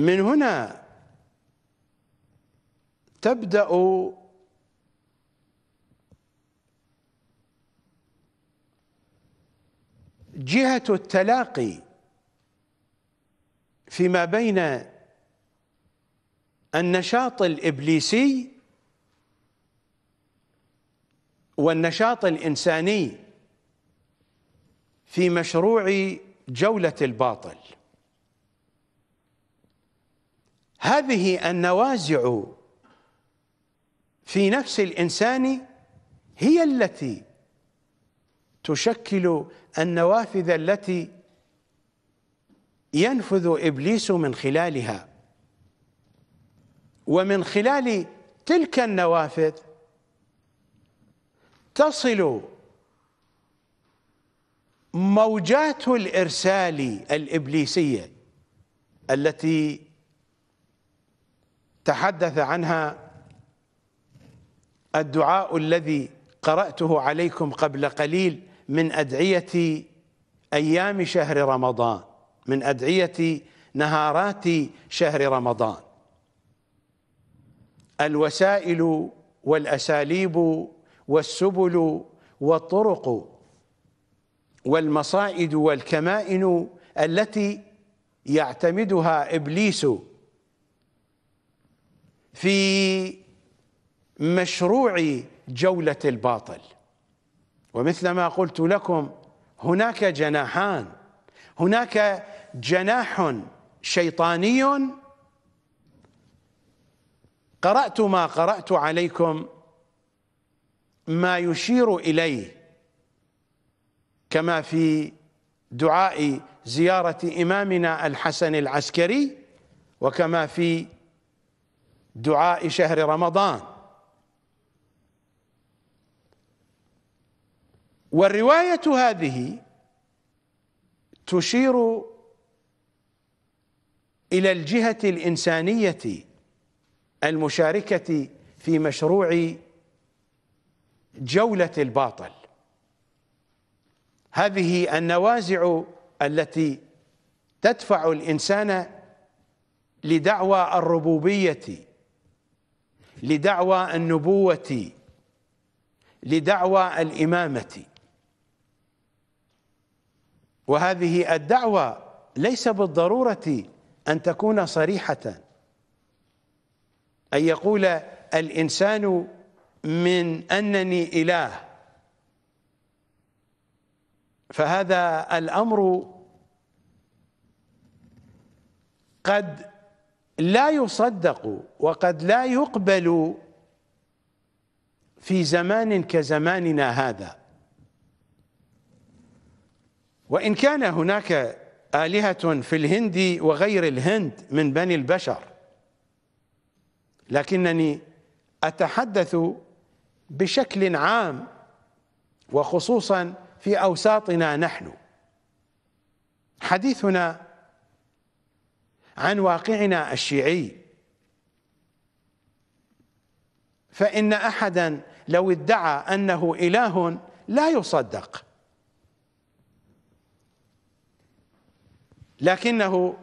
من هنا تبدا جهه التلاقي فيما بين النشاط الابليسي والنشاط الانساني في مشروع جوله الباطل هذه النوازع في نفس الإنسان هي التي تشكل النوافذ التي ينفذ إبليس من خلالها ومن خلال تلك النوافذ تصل موجات الإرسال الإبليسية التي تحدث عنها الدعاء الذي قرأته عليكم قبل قليل من أدعية أيام شهر رمضان من أدعية نهارات شهر رمضان الوسائل والأساليب والسبل والطرق والمصائد والكمائن التي يعتمدها إبليس في مشروع جولة الباطل ومثل ما قلت لكم هناك جناحان هناك جناح شيطاني قرأت ما قرأت عليكم ما يشير إليه كما في دعاء زيارة إمامنا الحسن العسكري وكما في دعاء شهر رمضان والروايه هذه تشير الى الجهه الانسانيه المشاركه في مشروع جوله الباطل هذه النوازع التي تدفع الانسان لدعوى الربوبيه لدعوى النبوة لدعوى الإمامة وهذه الدعوة ليس بالضرورة أن تكون صريحة أن يقول الإنسان من أنني إله فهذا الأمر قد لا يصدق وقد لا يقبل في زمان كزماننا هذا وإن كان هناك آلهة في الهند وغير الهند من بني البشر لكنني أتحدث بشكل عام وخصوصا في أوساطنا نحن حديثنا عن واقعنا الشيعي فإن أحدا لو ادعى أنه إله لا يصدق لكنه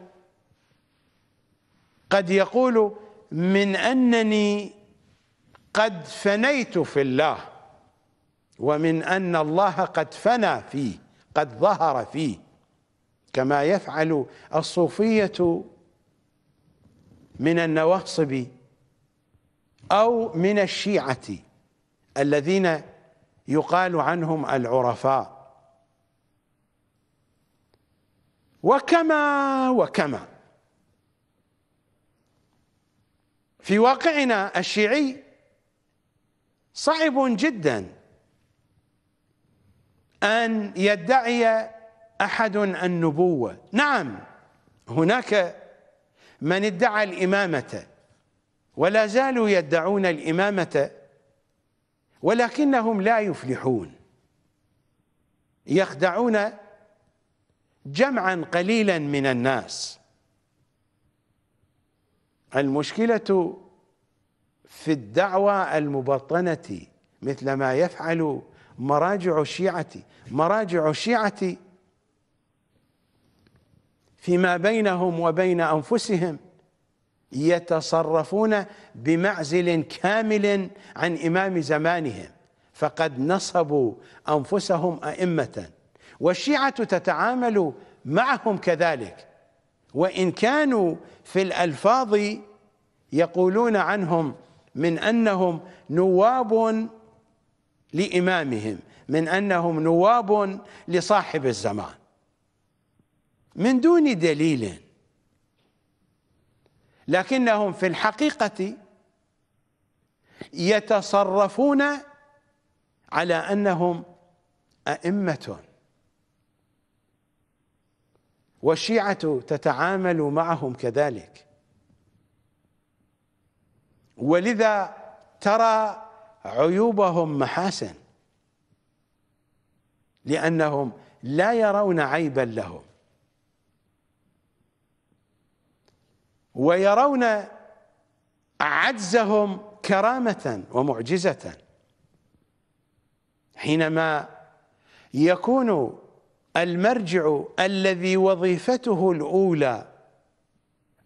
قد يقول من أنني قد فنيت في الله ومن أن الله قد فنى فيه قد ظهر فيه كما يفعل الصوفية من النواصب أو من الشيعة الذين يقال عنهم العرفاء وكما وكما في واقعنا الشيعي صعب جدا أن يدعي أحد النبوة نعم هناك من ادعى الإمامة ولا زالوا يدعون الإمامة ولكنهم لا يفلحون يخدعون جمعا قليلا من الناس المشكلة في الدعوة المبطنة مثل ما يفعل مراجع الشيعة مراجع الشيعة فيما بينهم وبين أنفسهم يتصرفون بمعزل كامل عن إمام زمانهم فقد نصبوا أنفسهم أئمة والشيعة تتعامل معهم كذلك وإن كانوا في الألفاظ يقولون عنهم من أنهم نواب لإمامهم من أنهم نواب لصاحب الزمان من دون دليل لكنهم في الحقيقة يتصرفون على أنهم أئمة والشيعة تتعامل معهم كذلك ولذا ترى عيوبهم محاسن لأنهم لا يرون عيبا لهم ويرون عجزهم كرامة ومعجزة حينما يكون المرجع الذي وظيفته الأولى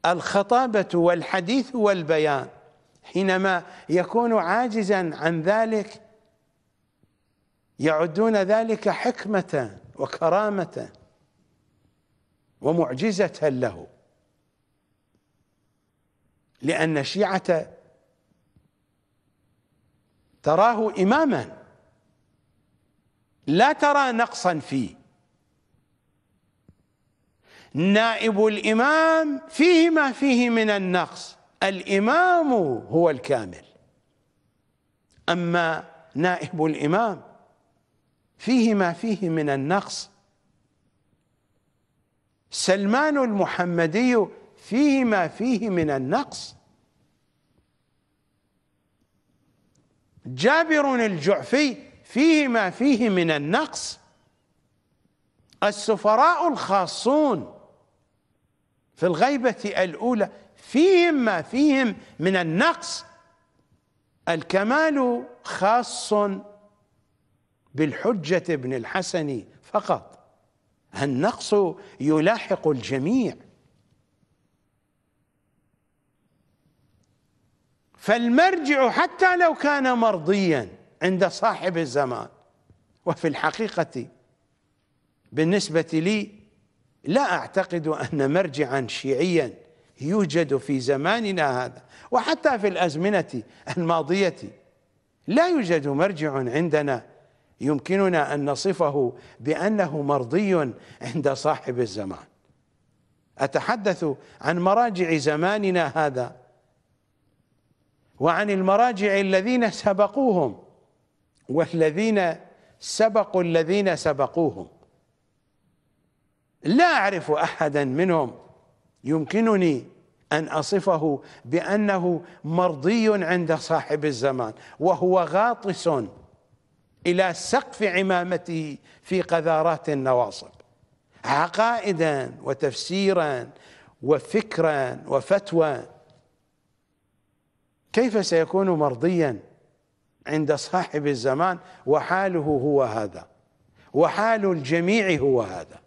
الخطابة والحديث والبيان حينما يكون عاجزا عن ذلك يعدون ذلك حكمة وكرامة ومعجزة له لأن الشيعة تراه إماما لا ترى نقصا فيه نائب الإمام فيه ما فيه من النقص الإمام هو الكامل أما نائب الإمام فيه ما فيه من النقص سلمان المحمدي فيه ما فيه من النقص جابر الجعفي فيه ما فيه من النقص السفراء الخاصون في الغيبة الأولى فيهم ما فيهم من النقص الكمال خاص بالحجة ابن الحسن فقط النقص يلاحق الجميع فالمرجع حتى لو كان مرضيا عند صاحب الزمان وفي الحقيقة بالنسبة لي لا أعتقد أن مرجعا شيعيا يوجد في زماننا هذا وحتى في الأزمنة الماضية لا يوجد مرجع عندنا يمكننا أن نصفه بأنه مرضي عند صاحب الزمان أتحدث عن مراجع زماننا هذا وعن المراجع الذين سبقوهم والذين سبقوا الذين سبقوهم لا أعرف أحدا منهم يمكنني أن أصفه بأنه مرضي عند صاحب الزمان وهو غاطس إلى سقف عمامته في قذارات النواصب عقائدا وتفسيرا وفكرا وفتوى كيف سيكون مرضيا عند صاحب الزمان وحاله هو هذا وحال الجميع هو هذا